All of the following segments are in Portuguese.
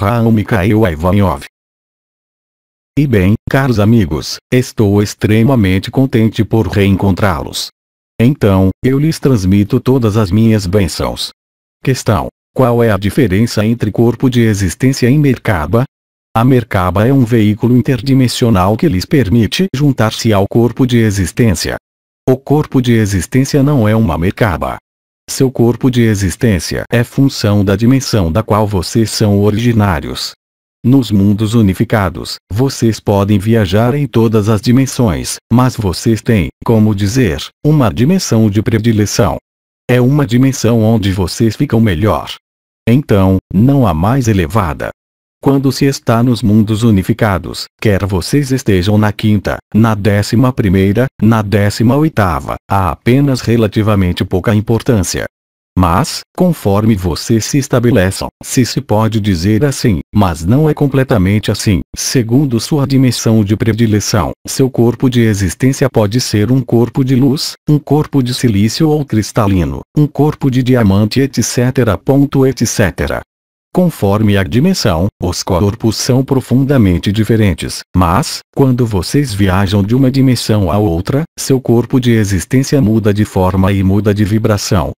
Raul Mikhail Ivanov. E bem, caros amigos, estou extremamente contente por reencontrá-los. Então, eu lhes transmito todas as minhas bênçãos. Questão: Qual é a diferença entre corpo de existência e mercaba? A mercaba é um veículo interdimensional que lhes permite juntar-se ao corpo de existência. O corpo de existência não é uma mercaba, seu corpo de existência é função da dimensão da qual vocês são originários. Nos mundos unificados, vocês podem viajar em todas as dimensões, mas vocês têm, como dizer, uma dimensão de predileção. É uma dimensão onde vocês ficam melhor. Então, não há mais elevada, quando se está nos mundos unificados, quer vocês estejam na quinta, na décima primeira, na décima oitava, há apenas relativamente pouca importância. Mas, conforme vocês se estabeleçam, se se pode dizer assim, mas não é completamente assim, segundo sua dimensão de predileção, seu corpo de existência pode ser um corpo de luz, um corpo de silício ou cristalino, um corpo de diamante etc. etc. Conforme a dimensão, os corpos são profundamente diferentes, mas, quando vocês viajam de uma dimensão a outra, seu corpo de existência muda de forma e muda de vibração.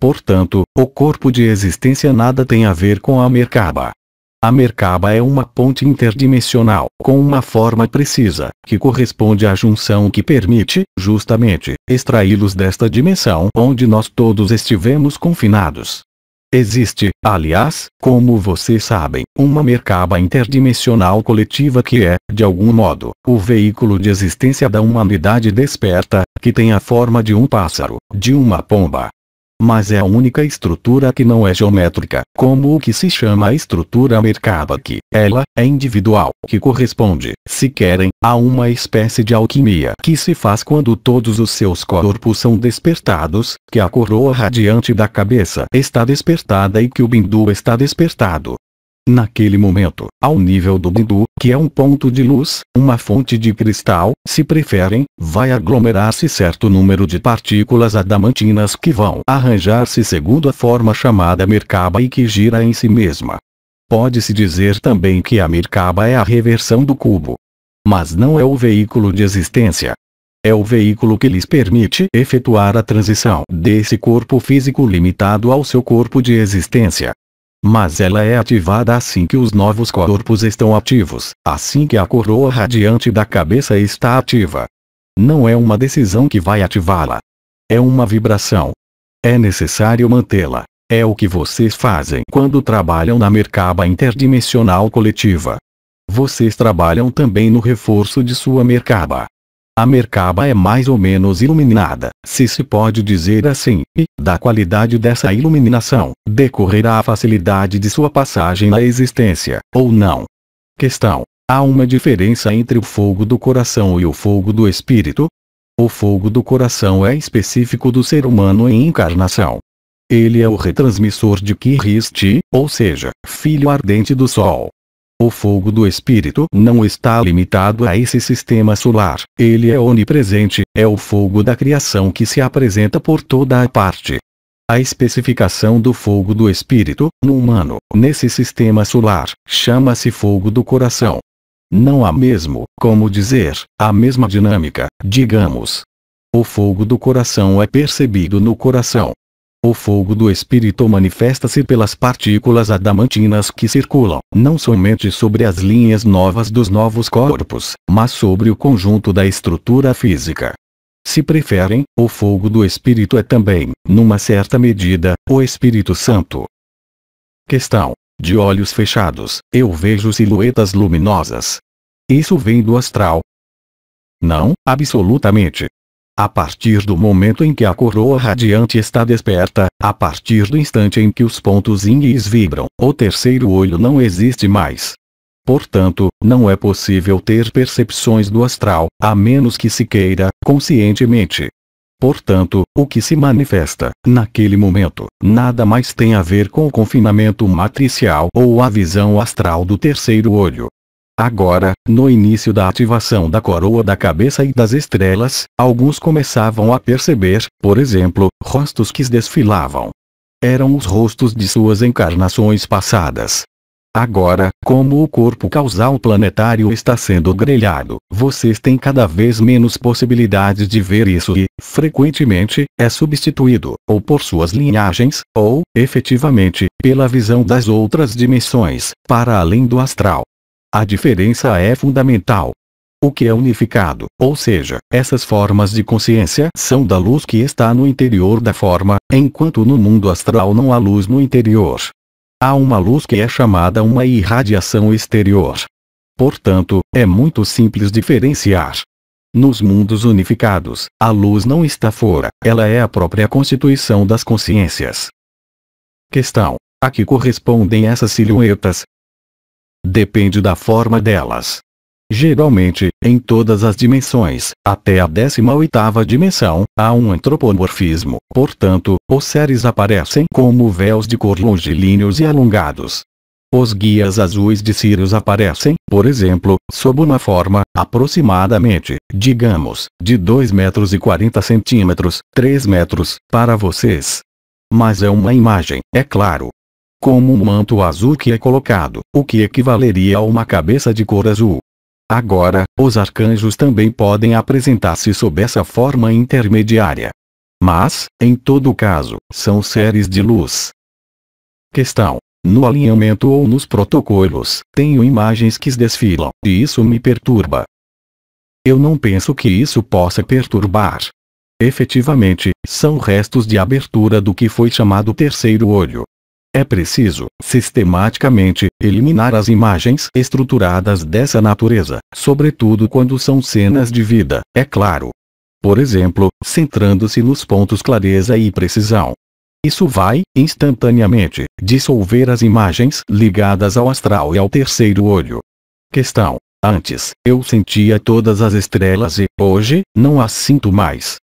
Portanto, o corpo de existência nada tem a ver com a Merkaba. A Merkaba é uma ponte interdimensional, com uma forma precisa, que corresponde à junção que permite, justamente, extraí-los desta dimensão onde nós todos estivemos confinados. Existe, aliás, como vocês sabem, uma mercaba interdimensional coletiva que é, de algum modo, o veículo de existência da humanidade desperta, que tem a forma de um pássaro, de uma pomba, mas é a única estrutura que não é geométrica, como o que se chama a estrutura Merkabah. Ela é individual, que corresponde, se querem, a uma espécie de alquimia que se faz quando todos os seus corpos são despertados, que a coroa radiante da cabeça está despertada e que o bindu está despertado, Naquele momento, ao nível do Bidu, que é um ponto de luz, uma fonte de cristal, se preferem, vai aglomerar-se certo número de partículas adamantinas que vão arranjar-se segundo a forma chamada Merkaba e que gira em si mesma. Pode-se dizer também que a Merkaba é a reversão do cubo. Mas não é o veículo de existência. É o veículo que lhes permite efetuar a transição desse corpo físico limitado ao seu corpo de existência mas ela é ativada assim que os novos corpos estão ativos, assim que a coroa radiante da cabeça está ativa. Não é uma decisão que vai ativá-la. É uma vibração. É necessário mantê-la. É o que vocês fazem quando trabalham na mercaba interdimensional coletiva. Vocês trabalham também no reforço de sua mercaba. A Merkaba é mais ou menos iluminada, se se pode dizer assim, e, da qualidade dessa iluminação, decorrerá a facilidade de sua passagem na existência, ou não. Questão. Há uma diferença entre o fogo do coração e o fogo do espírito? O fogo do coração é específico do ser humano em encarnação. Ele é o retransmissor de Kiristi, ou seja, filho ardente do Sol. O fogo do espírito não está limitado a esse sistema solar. Ele é onipresente, é o fogo da criação que se apresenta por toda a parte. A especificação do fogo do espírito, no humano, nesse sistema solar, chama-se fogo do coração. Não há mesmo, como dizer, a mesma dinâmica, digamos. O fogo do coração é percebido no coração, o fogo do espírito manifesta-se pelas partículas adamantinas que circulam, não somente sobre as linhas novas dos novos corpos, mas sobre o conjunto da estrutura física. Se preferem, o fogo do espírito é também, numa certa medida, o Espírito Santo. Questão: De olhos fechados, eu vejo silhuetas luminosas. Isso vem do astral? Não, absolutamente. A partir do momento em que a coroa radiante está desperta, a partir do instante em que os pontos íngis vibram, o terceiro olho não existe mais. Portanto, não é possível ter percepções do astral, a menos que se queira, conscientemente. Portanto, o que se manifesta, naquele momento, nada mais tem a ver com o confinamento matricial ou a visão astral do terceiro olho. Agora, no início da ativação da coroa da cabeça e das estrelas, alguns começavam a perceber, por exemplo, rostos que desfilavam. Eram os rostos de suas encarnações passadas. Agora, como o corpo causal planetário está sendo grelhado, vocês têm cada vez menos possibilidade de ver isso e, frequentemente, é substituído, ou por suas linhagens, ou, efetivamente, pela visão das outras dimensões, para além do astral. A diferença é fundamental. O que é unificado, ou seja, essas formas de consciência são da luz que está no interior da forma, enquanto no mundo astral não há luz no interior. Há uma luz que é chamada uma irradiação exterior. Portanto, é muito simples diferenciar. Nos mundos unificados, a luz não está fora, ela é a própria constituição das consciências. Questão: a que correspondem essas silhuetas, Depende da forma delas. Geralmente, em todas as dimensões, até a 18ª dimensão, há um antropomorfismo, portanto, os seres aparecem como véus de cor longilíneos e alongados. Os guias azuis de Sirius aparecem, por exemplo, sob uma forma, aproximadamente, digamos, de 2 metros e 40 centímetros, 3 metros, para vocês. Mas é uma imagem, é claro, como um manto azul que é colocado, o que equivaleria a uma cabeça de cor azul. Agora, os arcanjos também podem apresentar-se sob essa forma intermediária. Mas, em todo caso, são seres de luz. Questão. No alinhamento ou nos protocolos, tenho imagens que desfilam, e isso me perturba. Eu não penso que isso possa perturbar. Efetivamente, são restos de abertura do que foi chamado terceiro olho, é preciso, sistematicamente, eliminar as imagens estruturadas dessa natureza, sobretudo quando são cenas de vida, é claro. Por exemplo, centrando-se nos pontos clareza e precisão. Isso vai, instantaneamente, dissolver as imagens ligadas ao astral e ao terceiro olho. Questão. Antes, eu sentia todas as estrelas e, hoje, não as sinto mais.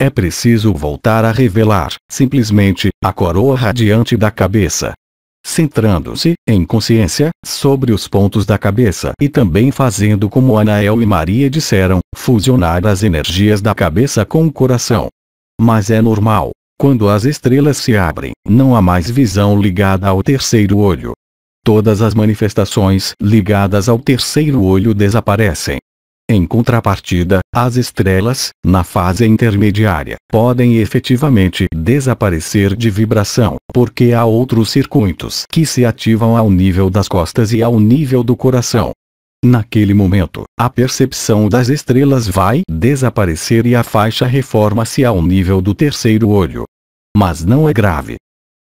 É preciso voltar a revelar, simplesmente, a coroa radiante da cabeça. Centrando-se, em consciência, sobre os pontos da cabeça e também fazendo como Anael e Maria disseram, fusionar as energias da cabeça com o coração. Mas é normal, quando as estrelas se abrem, não há mais visão ligada ao terceiro olho. Todas as manifestações ligadas ao terceiro olho desaparecem. Em contrapartida, as estrelas, na fase intermediária, podem efetivamente desaparecer de vibração, porque há outros circuitos que se ativam ao nível das costas e ao nível do coração. Naquele momento, a percepção das estrelas vai desaparecer e a faixa reforma-se ao nível do terceiro olho. Mas não é grave,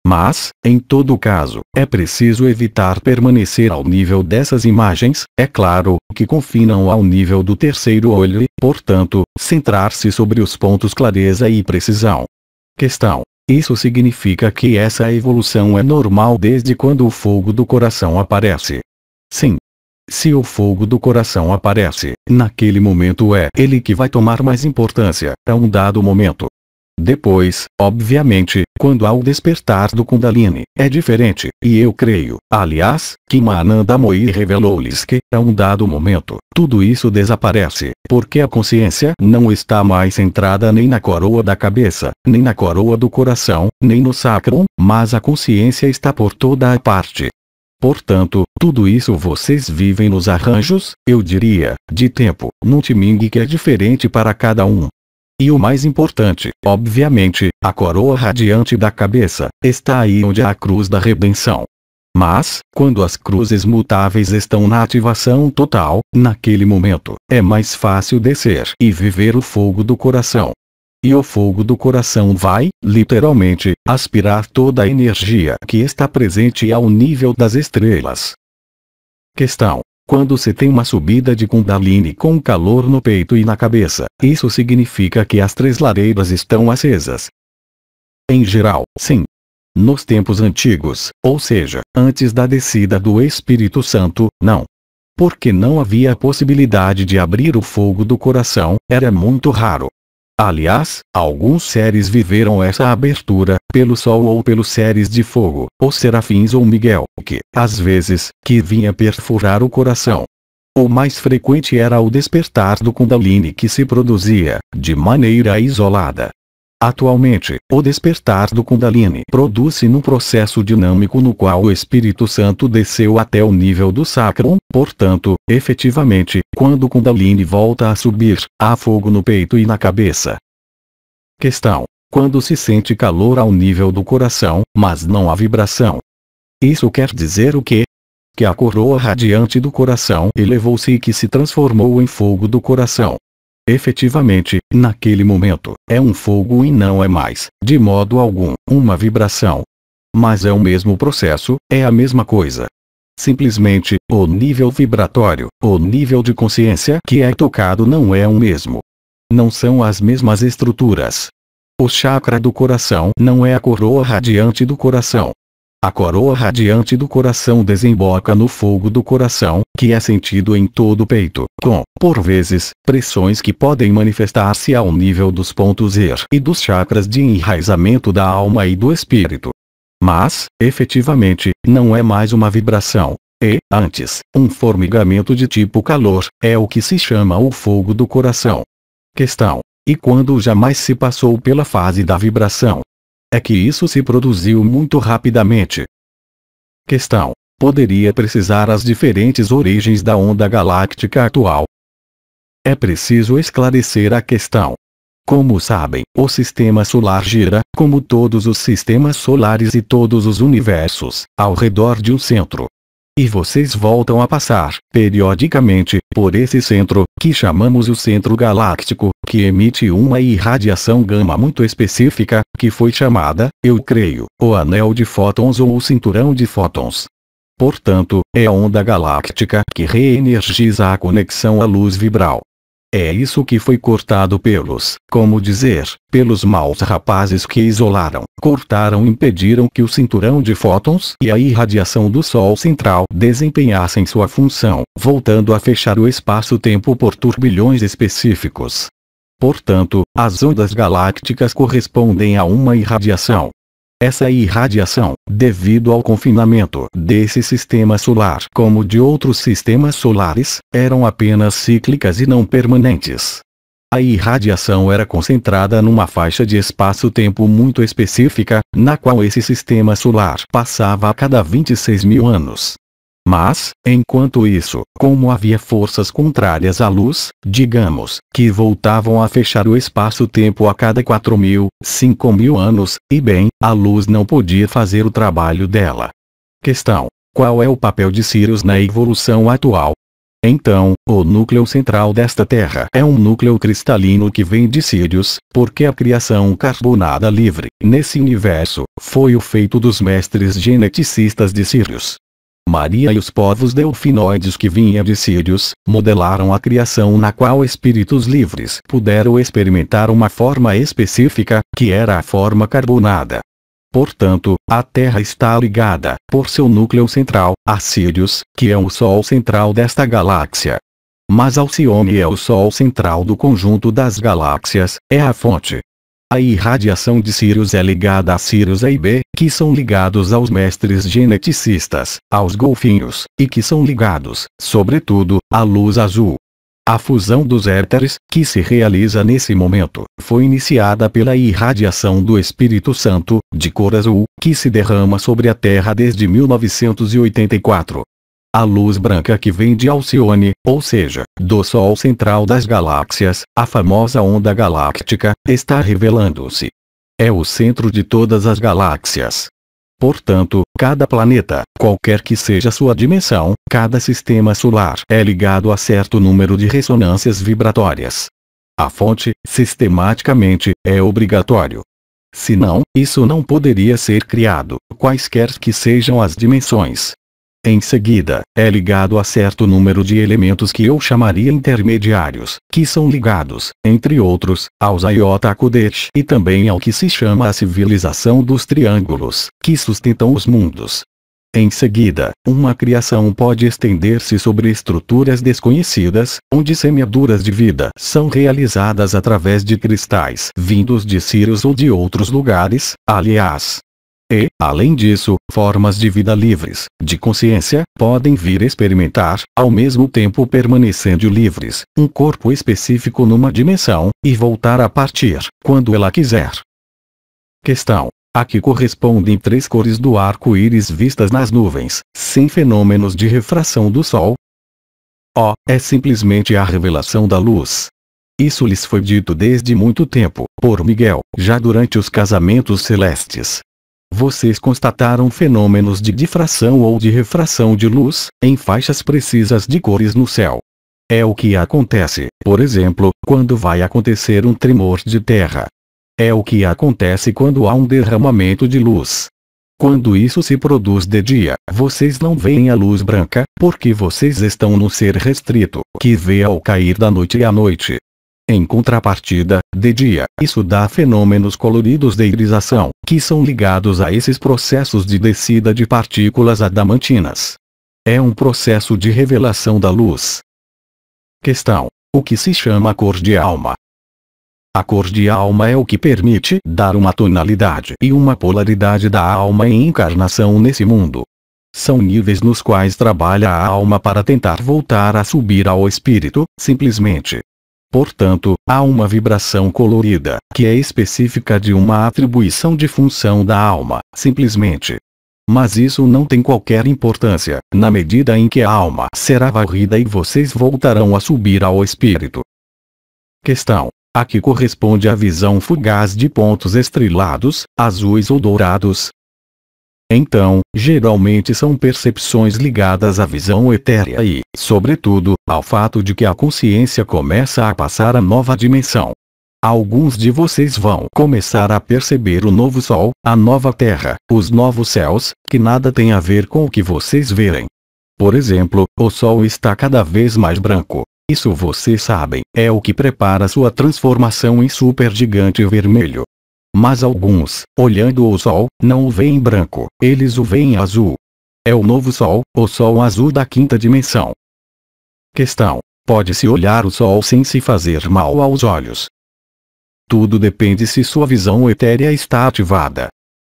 mas, em todo caso, é preciso evitar permanecer ao nível dessas imagens, é claro, que confinam ao nível do terceiro olho e, portanto, centrar-se sobre os pontos clareza e precisão. Questão. Isso significa que essa evolução é normal desde quando o fogo do coração aparece? Sim. Se o fogo do coração aparece, naquele momento é ele que vai tomar mais importância, a um dado momento. Depois, obviamente, quando há o despertar do Kundalini, é diferente, e eu creio, aliás, que Mananda Moi revelou-lhes que, a um dado momento, tudo isso desaparece, porque a consciência não está mais centrada nem na coroa da cabeça, nem na coroa do coração, nem no sacrum, mas a consciência está por toda a parte. Portanto, tudo isso vocês vivem nos arranjos, eu diria, de tempo, num timing que é diferente para cada um. E o mais importante, obviamente, a coroa radiante da cabeça, está aí onde há é a cruz da redenção. Mas, quando as cruzes mutáveis estão na ativação total, naquele momento, é mais fácil descer e viver o fogo do coração. E o fogo do coração vai, literalmente, aspirar toda a energia que está presente ao nível das estrelas. Questão quando se tem uma subida de Kundalini com calor no peito e na cabeça, isso significa que as três lareiras estão acesas. Em geral, sim. Nos tempos antigos, ou seja, antes da descida do Espírito Santo, não. Porque não havia a possibilidade de abrir o fogo do coração, era muito raro. Aliás, alguns seres viveram essa abertura, pelo Sol ou pelos seres de fogo, ou serafins ou Miguel, que, às vezes, que vinha perfurar o coração. O mais frequente era o despertar do Kundalini que se produzia, de maneira isolada, Atualmente, o despertar do Kundalini produz-se num processo dinâmico no qual o Espírito Santo desceu até o nível do sacrum, portanto, efetivamente, quando o Kundalini volta a subir, há fogo no peito e na cabeça. Questão. Quando se sente calor ao nível do coração, mas não há vibração. Isso quer dizer o quê? Que a coroa radiante do coração elevou-se e que se transformou em fogo do coração. Efetivamente, naquele momento, é um fogo e não é mais, de modo algum, uma vibração. Mas é o mesmo processo, é a mesma coisa. Simplesmente, o nível vibratório, o nível de consciência que é tocado não é o mesmo. Não são as mesmas estruturas. O chakra do coração não é a coroa radiante do coração, a coroa radiante do coração desemboca no fogo do coração, que é sentido em todo o peito, com, por vezes, pressões que podem manifestar-se ao nível dos pontos ER e dos chakras de enraizamento da alma e do espírito. Mas, efetivamente, não é mais uma vibração, e, antes, um formigamento de tipo calor, é o que se chama o fogo do coração. Questão. E quando jamais se passou pela fase da vibração, é que isso se produziu muito rapidamente. Questão. Poderia precisar as diferentes origens da onda galáctica atual. É preciso esclarecer a questão. Como sabem, o sistema solar gira, como todos os sistemas solares e todos os universos, ao redor de um centro e vocês voltam a passar, periodicamente, por esse centro, que chamamos o centro galáctico, que emite uma irradiação gama muito específica, que foi chamada, eu creio, o anel de fótons ou o cinturão de fótons. Portanto, é a onda galáctica que reenergiza a conexão à luz vibral, é isso que foi cortado pelos, como dizer, pelos maus rapazes que isolaram, cortaram e impediram que o cinturão de fótons e a irradiação do Sol central desempenhassem sua função, voltando a fechar o espaço-tempo por turbilhões específicos. Portanto, as ondas galácticas correspondem a uma irradiação, essa irradiação, devido ao confinamento desse sistema solar como de outros sistemas solares, eram apenas cíclicas e não permanentes. A irradiação era concentrada numa faixa de espaço-tempo muito específica, na qual esse sistema solar passava a cada 26 mil anos. Mas, enquanto isso, como havia forças contrárias à luz, digamos, que voltavam a fechar o espaço-tempo a cada 4 mil, 5 mil anos, e bem, a luz não podia fazer o trabalho dela. Questão. Qual é o papel de Sirius na evolução atual? Então, o núcleo central desta Terra é um núcleo cristalino que vem de Sirius, porque a criação carbonada livre, nesse universo, foi o feito dos mestres geneticistas de Sirius. Maria e os povos delfinoides que vinha de Sírios, modelaram a criação na qual espíritos livres puderam experimentar uma forma específica, que era a forma carbonada. Portanto, a Terra está ligada, por seu núcleo central, a Sírios, que é o Sol central desta galáxia. Mas Alcione é o Sol central do conjunto das galáxias, é a fonte, a irradiação de Sirius é ligada a Sirius A e B, que são ligados aos mestres geneticistas, aos golfinhos, e que são ligados, sobretudo, à luz azul. A fusão dos éteres, que se realiza nesse momento, foi iniciada pela irradiação do Espírito Santo, de cor azul, que se derrama sobre a Terra desde 1984, a luz branca que vem de Alcione, ou seja, do Sol central das galáxias, a famosa onda galáctica, está revelando-se. É o centro de todas as galáxias. Portanto, cada planeta, qualquer que seja sua dimensão, cada sistema solar é ligado a certo número de ressonâncias vibratórias. A fonte, sistematicamente, é obrigatório. Senão, isso não poderia ser criado, quaisquer que sejam as dimensões, em seguida, é ligado a certo número de elementos que eu chamaria intermediários, que são ligados, entre outros, aos Ayota Kudet e também ao que se chama a civilização dos triângulos, que sustentam os mundos. Em seguida, uma criação pode estender-se sobre estruturas desconhecidas, onde semeaduras de vida são realizadas através de cristais vindos de Sirius ou de outros lugares, aliás, e, além disso, formas de vida livres, de consciência, podem vir experimentar, ao mesmo tempo permanecendo livres, um corpo específico numa dimensão, e voltar a partir, quando ela quiser. Questão. A que correspondem três cores do arco-íris vistas nas nuvens, sem fenômenos de refração do Sol? oh, É simplesmente a revelação da luz. Isso lhes foi dito desde muito tempo, por Miguel, já durante os casamentos celestes, vocês constataram fenômenos de difração ou de refração de luz, em faixas precisas de cores no céu. É o que acontece, por exemplo, quando vai acontecer um tremor de terra. É o que acontece quando há um derramamento de luz. Quando isso se produz de dia, vocês não veem a luz branca, porque vocês estão no ser restrito, que vê ao cair da noite e à noite, em contrapartida, de dia, isso dá fenômenos coloridos de irisação, que são ligados a esses processos de descida de partículas adamantinas. É um processo de revelação da luz. Questão: O que se chama cor de alma? A cor de alma é o que permite dar uma tonalidade e uma polaridade da alma em encarnação nesse mundo. São níveis nos quais trabalha a alma para tentar voltar a subir ao espírito, simplesmente Portanto, há uma vibração colorida, que é específica de uma atribuição de função da alma, simplesmente. Mas isso não tem qualquer importância, na medida em que a alma será varrida e vocês voltarão a subir ao espírito. Questão. A que corresponde a visão fugaz de pontos estrelados, azuis ou dourados, então, geralmente são percepções ligadas à visão etérea e, sobretudo, ao fato de que a consciência começa a passar a nova dimensão. Alguns de vocês vão começar a perceber o novo Sol, a nova Terra, os novos céus, que nada tem a ver com o que vocês verem. Por exemplo, o Sol está cada vez mais branco. Isso vocês sabem, é o que prepara sua transformação em supergigante vermelho, mas alguns, olhando o sol, não o veem branco, eles o veem azul. É o novo sol, o sol azul da quinta dimensão. Questão: Pode-se olhar o sol sem se fazer mal aos olhos? Tudo depende se sua visão etérea está ativada.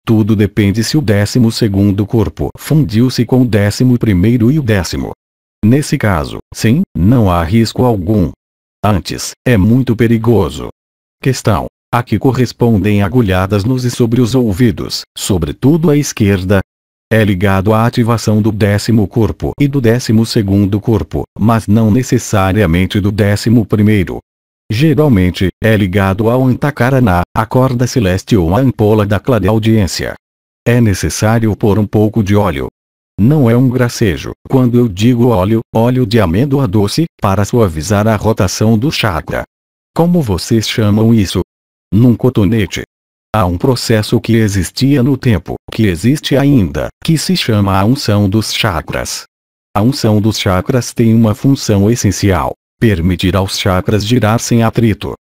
Tudo depende se o décimo segundo corpo fundiu-se com o décimo primeiro e o décimo. Nesse caso, sim, não há risco algum. Antes, é muito perigoso. Questão: a que correspondem agulhadas nos e sobre os ouvidos, sobretudo à esquerda, é ligado à ativação do décimo corpo e do décimo segundo corpo, mas não necessariamente do décimo primeiro. Geralmente, é ligado ao antacaraná, a corda celeste ou a ampola da clareaudiência. É necessário pôr um pouco de óleo. Não é um gracejo, quando eu digo óleo, óleo de amêndoa doce, para suavizar a rotação do chakra. Como vocês chamam isso? num cotonete. Há um processo que existia no tempo, que existe ainda, que se chama a unção dos chakras. A unção dos chakras tem uma função essencial: permitir aos chakras girar sem atrito.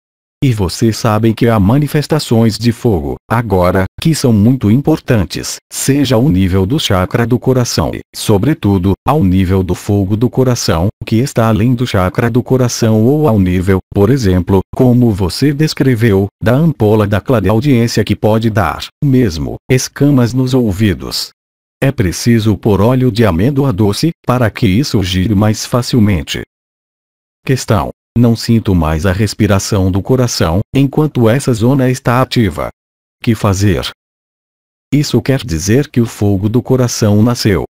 E vocês sabem que há manifestações de fogo, agora, que são muito importantes, seja ao nível do chakra do coração e, sobretudo, ao nível do fogo do coração, que está além do chakra do coração ou ao nível, por exemplo, como você descreveu, da ampola da clareaudiência que pode dar, mesmo, escamas nos ouvidos. É preciso pôr óleo de amêndoa doce, para que isso gire mais facilmente. Questão. Não sinto mais a respiração do coração, enquanto essa zona está ativa que fazer. Isso quer dizer que o fogo do coração nasceu.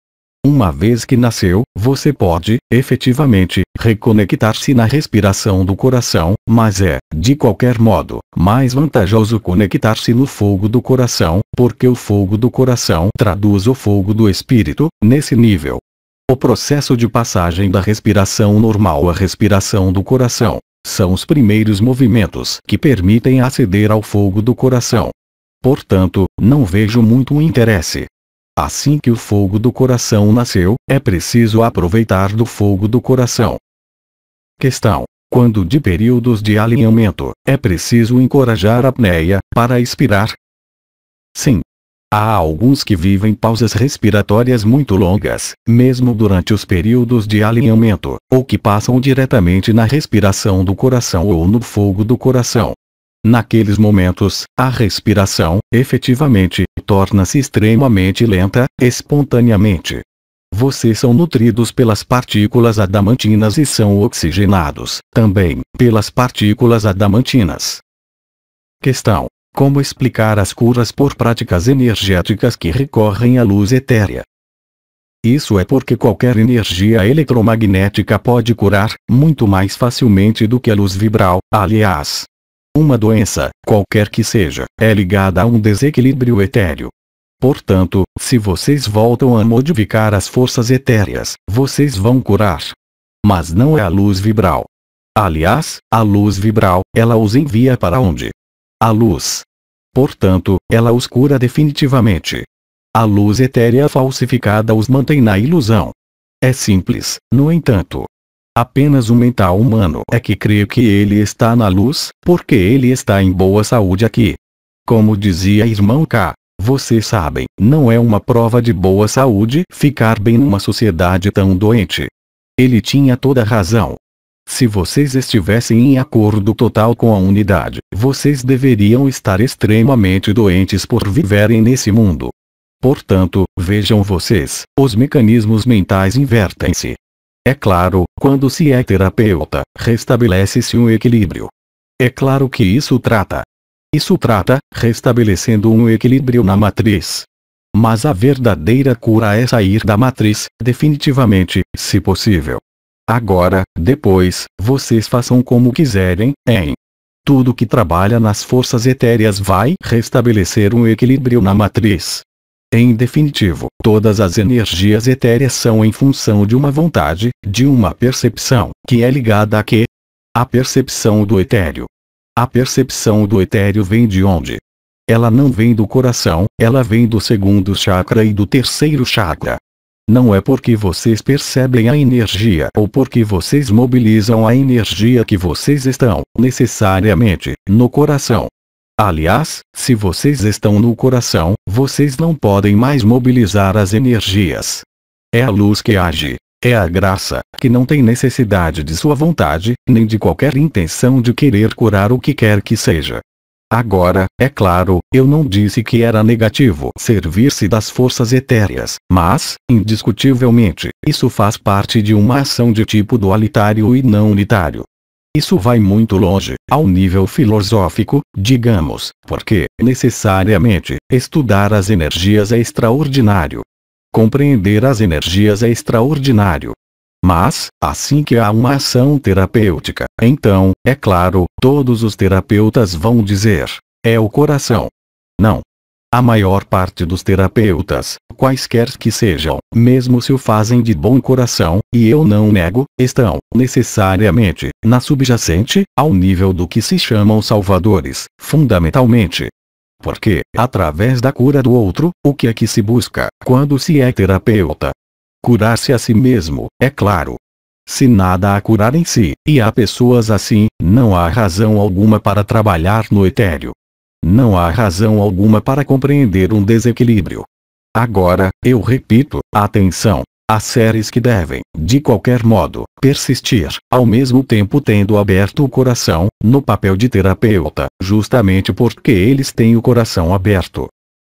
Uma vez que nasceu, você pode, efetivamente, reconectar-se na respiração do coração, mas é, de qualquer modo, mais vantajoso conectar-se no fogo do coração, porque o fogo do coração traduz o fogo do espírito, nesse nível. O processo de passagem da respiração normal à respiração do coração são os primeiros movimentos que permitem aceder ao fogo do coração. Portanto, não vejo muito interesse. Assim que o fogo do coração nasceu, é preciso aproveitar do fogo do coração. Questão. Quando de períodos de alinhamento, é preciso encorajar a apneia, para expirar? Sim. Há alguns que vivem pausas respiratórias muito longas, mesmo durante os períodos de alinhamento, ou que passam diretamente na respiração do coração ou no fogo do coração, Naqueles momentos, a respiração, efetivamente, torna-se extremamente lenta, espontaneamente. Vocês são nutridos pelas partículas adamantinas e são oxigenados, também, pelas partículas adamantinas. Questão. Como explicar as curas por práticas energéticas que recorrem à luz etérea? Isso é porque qualquer energia eletromagnética pode curar, muito mais facilmente do que a luz vibral, aliás, uma doença, qualquer que seja, é ligada a um desequilíbrio etéreo. Portanto, se vocês voltam a modificar as forças etéreas, vocês vão curar. Mas não é a luz vibral. Aliás, a luz vibral, ela os envia para onde? A luz. Portanto, ela os cura definitivamente. A luz etérea falsificada os mantém na ilusão. É simples, no entanto, Apenas o mental humano é que crê que ele está na luz, porque ele está em boa saúde aqui. Como dizia irmão K, vocês sabem, não é uma prova de boa saúde ficar bem numa sociedade tão doente. Ele tinha toda razão. Se vocês estivessem em acordo total com a unidade, vocês deveriam estar extremamente doentes por viverem nesse mundo. Portanto, vejam vocês, os mecanismos mentais invertem-se, é claro, quando se é terapeuta, restabelece-se um equilíbrio. É claro que isso trata. Isso trata, restabelecendo um equilíbrio na matriz. Mas a verdadeira cura é sair da matriz, definitivamente, se possível. Agora, depois, vocês façam como quiserem, hein? Tudo que trabalha nas forças etéreas vai restabelecer um equilíbrio na matriz. Em definitivo, todas as energias etéreas são em função de uma vontade, de uma percepção, que é ligada a quê? A percepção do etéreo. A percepção do etéreo vem de onde? Ela não vem do coração, ela vem do segundo chakra e do terceiro chakra. Não é porque vocês percebem a energia ou porque vocês mobilizam a energia que vocês estão, necessariamente, no coração. Aliás, se vocês estão no coração, vocês não podem mais mobilizar as energias. É a luz que age. É a graça, que não tem necessidade de sua vontade, nem de qualquer intenção de querer curar o que quer que seja. Agora, é claro, eu não disse que era negativo servir-se das forças etéreas, mas, indiscutivelmente, isso faz parte de uma ação de tipo dualitário e não unitário, isso vai muito longe, ao nível filosófico, digamos, porque, necessariamente, estudar as energias é extraordinário. Compreender as energias é extraordinário. Mas, assim que há uma ação terapêutica, então, é claro, todos os terapeutas vão dizer: é o coração. Não, a maior parte dos terapeutas, quaisquer que sejam, mesmo se o fazem de bom coração, e eu não nego, estão, necessariamente, na subjacente, ao nível do que se chamam salvadores, fundamentalmente. Porque, através da cura do outro, o que é que se busca, quando se é terapeuta? Curar-se a si mesmo, é claro, se nada há curar em si, e há pessoas assim, não há razão alguma para trabalhar no etéreo, não há razão alguma para compreender um desequilíbrio. Agora, eu repito, atenção, Há séries que devem, de qualquer modo, persistir, ao mesmo tempo tendo aberto o coração, no papel de terapeuta, justamente porque eles têm o coração aberto.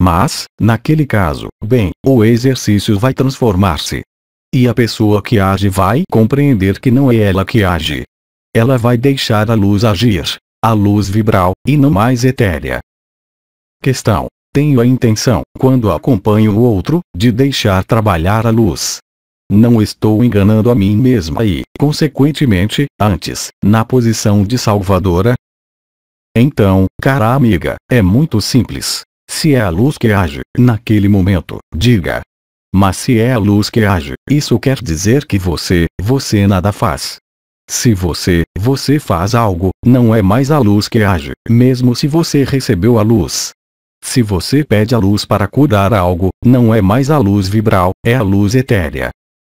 Mas, naquele caso, bem, o exercício vai transformar-se. E a pessoa que age vai compreender que não é ela que age. Ela vai deixar a luz agir, a luz vibral, e não mais etérea. Questão. Tenho a intenção, quando acompanho o outro, de deixar trabalhar a luz. Não estou enganando a mim mesma e, consequentemente, antes, na posição de salvadora? Então, cara amiga, é muito simples. Se é a luz que age, naquele momento, diga. Mas se é a luz que age, isso quer dizer que você, você nada faz. Se você, você faz algo, não é mais a luz que age, mesmo se você recebeu a luz. Se você pede a luz para curar algo, não é mais a luz vibral, é a luz etérea.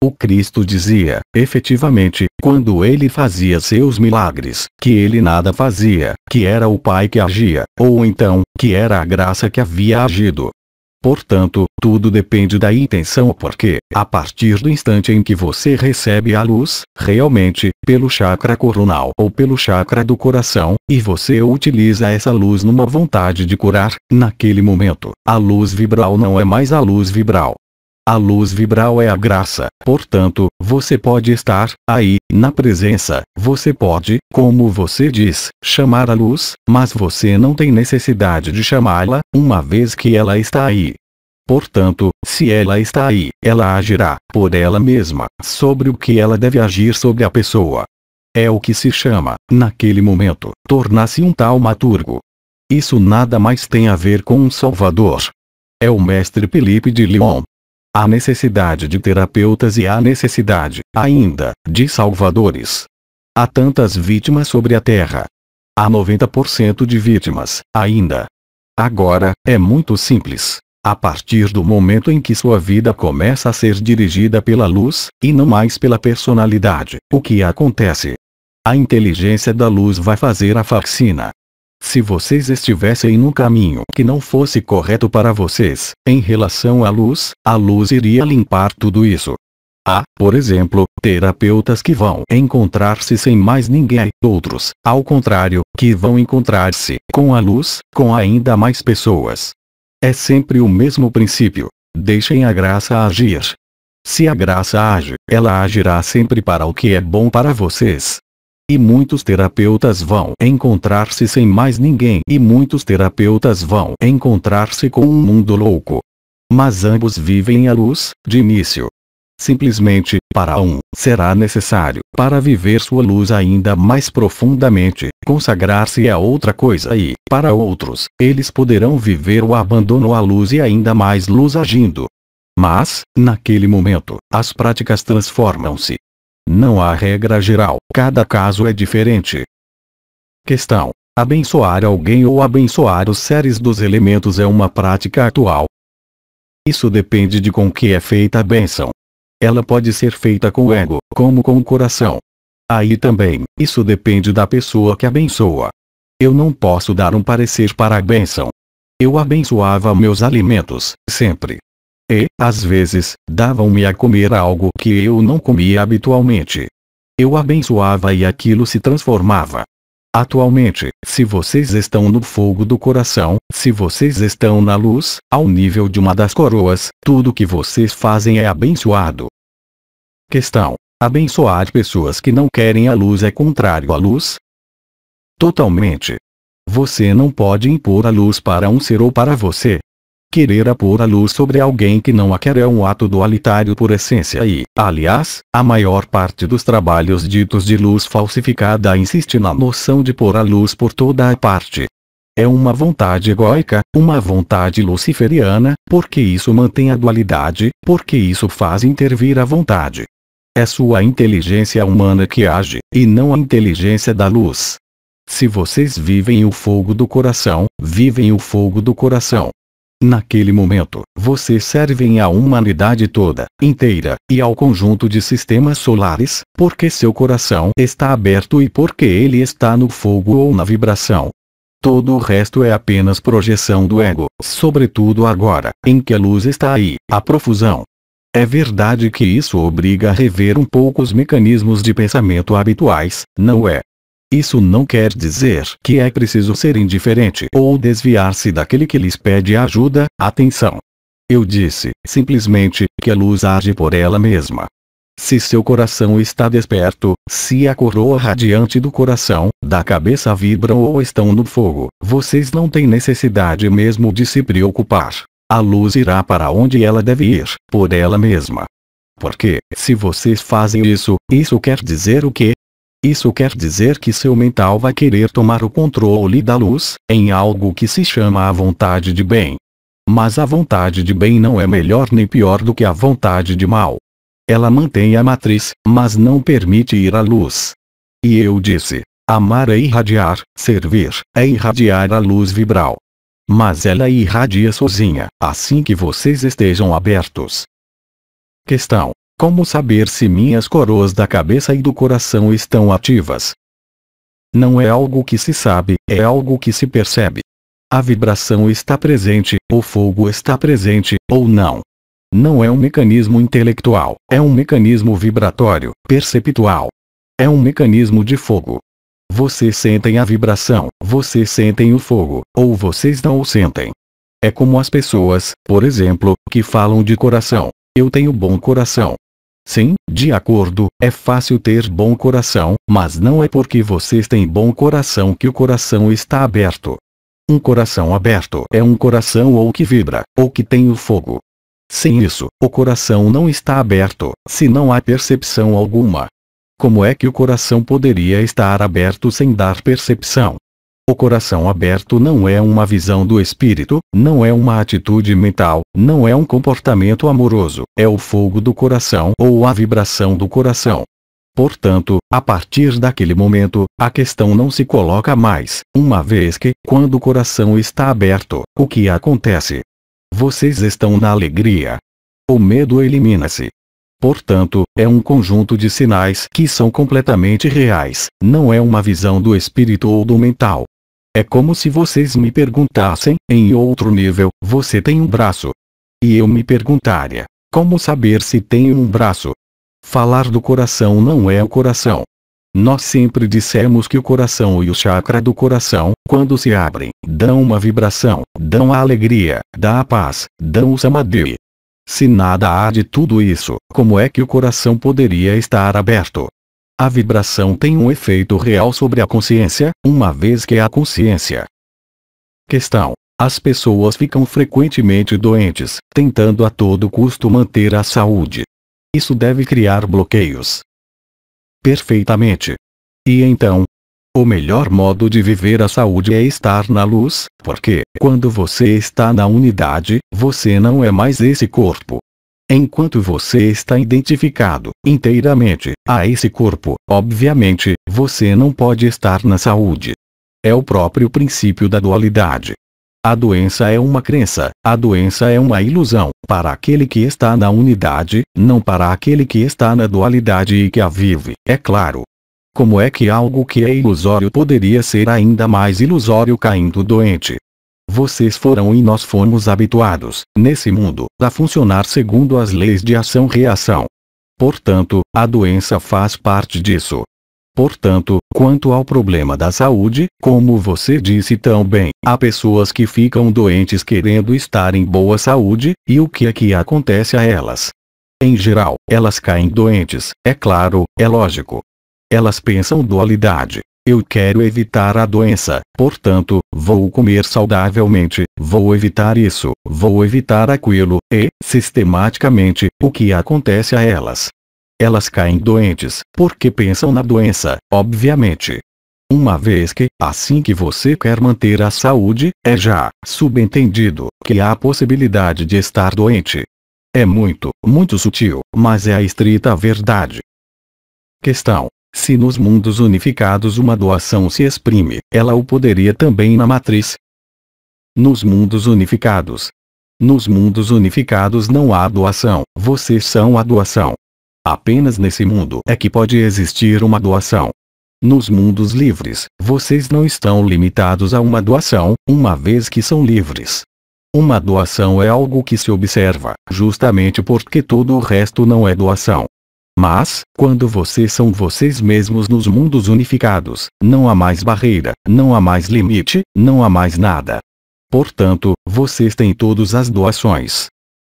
O Cristo dizia, efetivamente, quando ele fazia seus milagres, que ele nada fazia, que era o Pai que agia, ou então, que era a graça que havia agido. Portanto, tudo depende da intenção porque, a partir do instante em que você recebe a luz, realmente, pelo chakra coronal ou pelo chakra do coração, e você utiliza essa luz numa vontade de curar, naquele momento, a luz vibral não é mais a luz vibral, a luz vibral é a graça, portanto, você pode estar, aí, na presença, você pode, como você diz, chamar a luz, mas você não tem necessidade de chamá-la, uma vez que ela está aí. Portanto, se ela está aí, ela agirá, por ela mesma, sobre o que ela deve agir sobre a pessoa. É o que se chama, naquele momento, tornar-se um taumaturgo. Isso nada mais tem a ver com um salvador. É o mestre Felipe de Lyon. Há necessidade de terapeutas e há necessidade, ainda, de salvadores. Há tantas vítimas sobre a Terra. Há 90% de vítimas, ainda. Agora, é muito simples. A partir do momento em que sua vida começa a ser dirigida pela luz, e não mais pela personalidade, o que acontece? A inteligência da luz vai fazer a vacina. Se vocês estivessem num caminho que não fosse correto para vocês, em relação à luz, a luz iria limpar tudo isso. Há, por exemplo, terapeutas que vão encontrar-se sem mais ninguém, outros, ao contrário, que vão encontrar-se com a luz, com ainda mais pessoas. É sempre o mesmo princípio. Deixem a graça agir. Se a graça age, ela agirá sempre para o que é bom para vocês, e muitos terapeutas vão encontrar-se sem mais ninguém. E muitos terapeutas vão encontrar-se com um mundo louco. Mas ambos vivem a luz, de início. Simplesmente, para um, será necessário, para viver sua luz ainda mais profundamente, consagrar-se a outra coisa e, para outros, eles poderão viver o abandono à luz e ainda mais luz agindo. Mas, naquele momento, as práticas transformam-se, não há regra geral, cada caso é diferente. Questão: Abençoar alguém ou abençoar os seres dos elementos é uma prática atual. Isso depende de com que é feita a bênção. Ela pode ser feita com o ego, como com o coração. Aí também, isso depende da pessoa que abençoa. Eu não posso dar um parecer para a bênção. Eu abençoava meus alimentos, sempre. E, às vezes, davam-me a comer algo que eu não comia habitualmente. Eu abençoava e aquilo se transformava. Atualmente, se vocês estão no fogo do coração, se vocês estão na luz, ao nível de uma das coroas, tudo que vocês fazem é abençoado. Questão: Abençoar pessoas que não querem a luz é contrário à luz? Totalmente. Você não pode impor a luz para um ser ou para você, Querer pôr a luz sobre alguém que não a quer é um ato dualitário por essência e, aliás, a maior parte dos trabalhos ditos de luz falsificada insiste na noção de pôr a luz por toda a parte. É uma vontade egóica, uma vontade luciferiana, porque isso mantém a dualidade, porque isso faz intervir a vontade. É sua inteligência humana que age, e não a inteligência da luz. Se vocês vivem o fogo do coração, vivem o fogo do coração. Naquele momento, vocês servem à humanidade toda, inteira, e ao conjunto de sistemas solares, porque seu coração está aberto e porque ele está no fogo ou na vibração. Todo o resto é apenas projeção do ego, sobretudo agora, em que a luz está aí, a profusão. É verdade que isso obriga a rever um pouco os mecanismos de pensamento habituais, não é? Isso não quer dizer que é preciso ser indiferente ou desviar-se daquele que lhes pede ajuda, atenção. Eu disse, simplesmente, que a luz age por ela mesma. Se seu coração está desperto, se a coroa radiante do coração, da cabeça vibram ou estão no fogo, vocês não têm necessidade mesmo de se preocupar. A luz irá para onde ela deve ir, por ela mesma. Porque, se vocês fazem isso, isso quer dizer o quê? Isso quer dizer que seu mental vai querer tomar o controle da luz, em algo que se chama a vontade de bem. Mas a vontade de bem não é melhor nem pior do que a vontade de mal. Ela mantém a matriz, mas não permite ir à luz. E eu disse: amar é irradiar, servir, é irradiar a luz vibral. Mas ela irradia sozinha, assim que vocês estejam abertos. Questão como saber se minhas coroas da cabeça e do coração estão ativas? Não é algo que se sabe, é algo que se percebe. A vibração está presente, o fogo está presente, ou não. Não é um mecanismo intelectual, é um mecanismo vibratório, perceptual. É um mecanismo de fogo. Vocês sentem a vibração, vocês sentem o fogo, ou vocês não o sentem. É como as pessoas, por exemplo, que falam de coração. Eu tenho bom coração, Sim, de acordo, é fácil ter bom coração, mas não é porque vocês têm bom coração que o coração está aberto. Um coração aberto é um coração ou que vibra, ou que tem o fogo. Sem isso, o coração não está aberto, se não há percepção alguma. Como é que o coração poderia estar aberto sem dar percepção? O coração aberto não é uma visão do espírito, não é uma atitude mental, não é um comportamento amoroso, é o fogo do coração ou a vibração do coração. Portanto, a partir daquele momento, a questão não se coloca mais, uma vez que, quando o coração está aberto, o que acontece? Vocês estão na alegria. O medo elimina-se. Portanto, é um conjunto de sinais que são completamente reais, não é uma visão do espírito ou do mental, é como se vocês me perguntassem, em outro nível, você tem um braço? E eu me perguntaria, como saber se tenho um braço? Falar do coração não é o coração. Nós sempre dissemos que o coração e o chakra do coração, quando se abrem, dão uma vibração, dão a alegria, dá a paz, dão o samadhi. Se nada há de tudo isso, como é que o coração poderia estar aberto? A vibração tem um efeito real sobre a consciência, uma vez que é a consciência. Questão. As pessoas ficam frequentemente doentes, tentando a todo custo manter a saúde. Isso deve criar bloqueios. Perfeitamente. E então, o melhor modo de viver a saúde é estar na luz, porque, quando você está na unidade, você não é mais esse corpo. Enquanto você está identificado, inteiramente, a esse corpo, obviamente, você não pode estar na saúde. É o próprio princípio da dualidade. A doença é uma crença, a doença é uma ilusão, para aquele que está na unidade, não para aquele que está na dualidade e que a vive, é claro. Como é que algo que é ilusório poderia ser ainda mais ilusório caindo doente? Vocês foram e nós fomos habituados, nesse mundo, a funcionar segundo as leis de ação-reação. Portanto, a doença faz parte disso. Portanto, quanto ao problema da saúde, como você disse tão bem, há pessoas que ficam doentes querendo estar em boa saúde, e o que é que acontece a elas? Em geral, elas caem doentes, é claro, é lógico. Elas pensam dualidade, eu quero evitar a doença, portanto, vou comer saudavelmente, vou evitar isso, vou evitar aquilo, e, sistematicamente, o que acontece a elas? Elas caem doentes, porque pensam na doença, obviamente. Uma vez que, assim que você quer manter a saúde, é já subentendido que há a possibilidade de estar doente. É muito, muito sutil, mas é a estrita verdade. Questão se nos mundos unificados uma doação se exprime, ela o poderia também na matriz. Nos mundos unificados. Nos mundos unificados não há doação, vocês são a doação. Apenas nesse mundo é que pode existir uma doação. Nos mundos livres, vocês não estão limitados a uma doação, uma vez que são livres. Uma doação é algo que se observa, justamente porque todo o resto não é doação. Mas, quando vocês são vocês mesmos nos mundos unificados, não há mais barreira, não há mais limite, não há mais nada. Portanto, vocês têm todas as doações.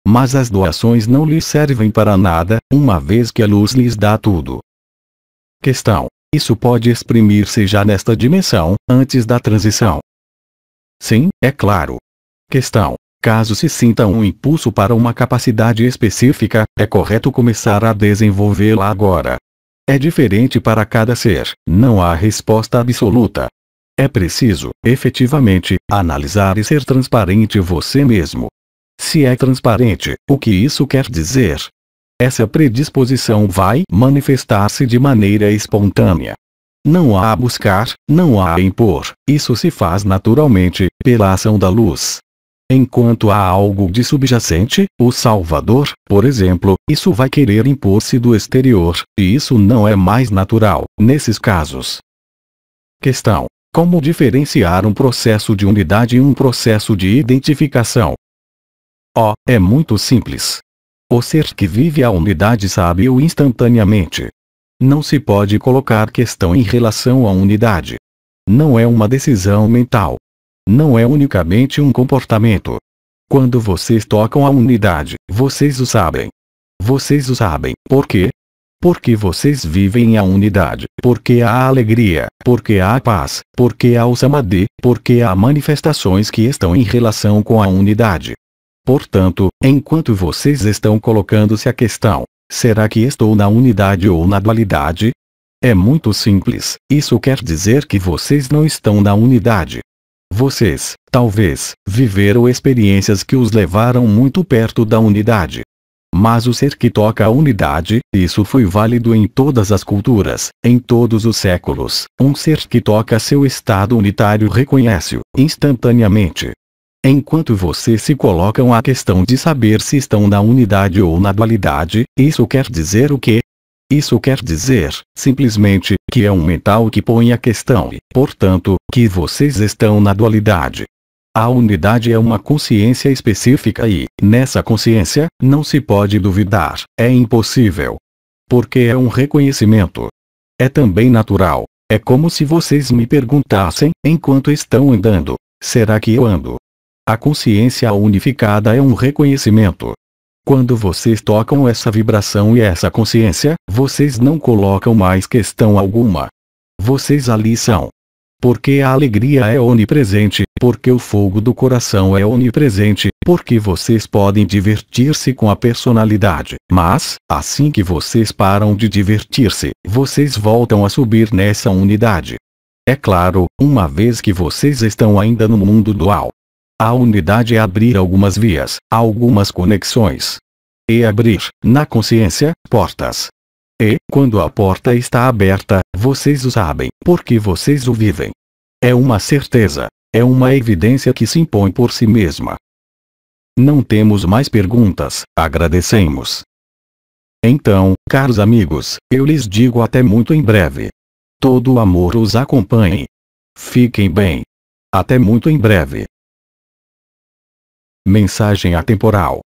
Mas as doações não lhes servem para nada, uma vez que a luz lhes dá tudo. Questão: Isso pode exprimir-se já nesta dimensão, antes da transição? Sim, é claro. Questão: Caso se sinta um impulso para uma capacidade específica, é correto começar a desenvolvê-la agora. É diferente para cada ser, não há resposta absoluta. É preciso, efetivamente, analisar e ser transparente você mesmo. Se é transparente, o que isso quer dizer? Essa predisposição vai manifestar-se de maneira espontânea. Não há a buscar, não há a impor, isso se faz naturalmente, pela ação da luz. Enquanto há algo de subjacente, o Salvador, por exemplo, isso vai querer impor-se do exterior, e isso não é mais natural, nesses casos. Questão. Como diferenciar um processo de unidade e um processo de identificação? Ó, oh, é muito simples. O ser que vive a unidade sabe-o instantaneamente. Não se pode colocar questão em relação à unidade. Não é uma decisão mental, não é unicamente um comportamento. Quando vocês tocam a unidade, vocês o sabem. Vocês o sabem, por quê? Porque vocês vivem a unidade, porque há alegria, porque há paz, porque há o samadhi, porque há manifestações que estão em relação com a unidade. Portanto, enquanto vocês estão colocando-se a questão, será que estou na unidade ou na dualidade? É muito simples, isso quer dizer que vocês não estão na unidade, vocês, talvez, viveram experiências que os levaram muito perto da unidade. Mas o ser que toca a unidade, isso foi válido em todas as culturas, em todos os séculos. Um ser que toca seu estado unitário reconhece-o, instantaneamente. Enquanto vocês se colocam a questão de saber se estão na unidade ou na dualidade, isso quer dizer o que, isso quer dizer, simplesmente, que é um mental que põe a questão e, portanto, que vocês estão na dualidade. A unidade é uma consciência específica e, nessa consciência, não se pode duvidar, é impossível. Porque é um reconhecimento. É também natural. É como se vocês me perguntassem, enquanto estão andando, será que eu ando? A consciência unificada é um reconhecimento, quando vocês tocam essa vibração e essa consciência, vocês não colocam mais questão alguma. Vocês ali são. Porque a alegria é onipresente, porque o fogo do coração é onipresente, porque vocês podem divertir-se com a personalidade, mas, assim que vocês param de divertir-se, vocês voltam a subir nessa unidade. É claro, uma vez que vocês estão ainda no mundo dual, a unidade é abrir algumas vias, algumas conexões. E abrir, na consciência, portas. E, quando a porta está aberta, vocês o sabem, porque vocês o vivem. É uma certeza. É uma evidência que se impõe por si mesma. Não temos mais perguntas, agradecemos. Então, caros amigos, eu lhes digo até muito em breve. Todo o amor os acompanhe. Fiquem bem. Até muito em breve. Mensagem atemporal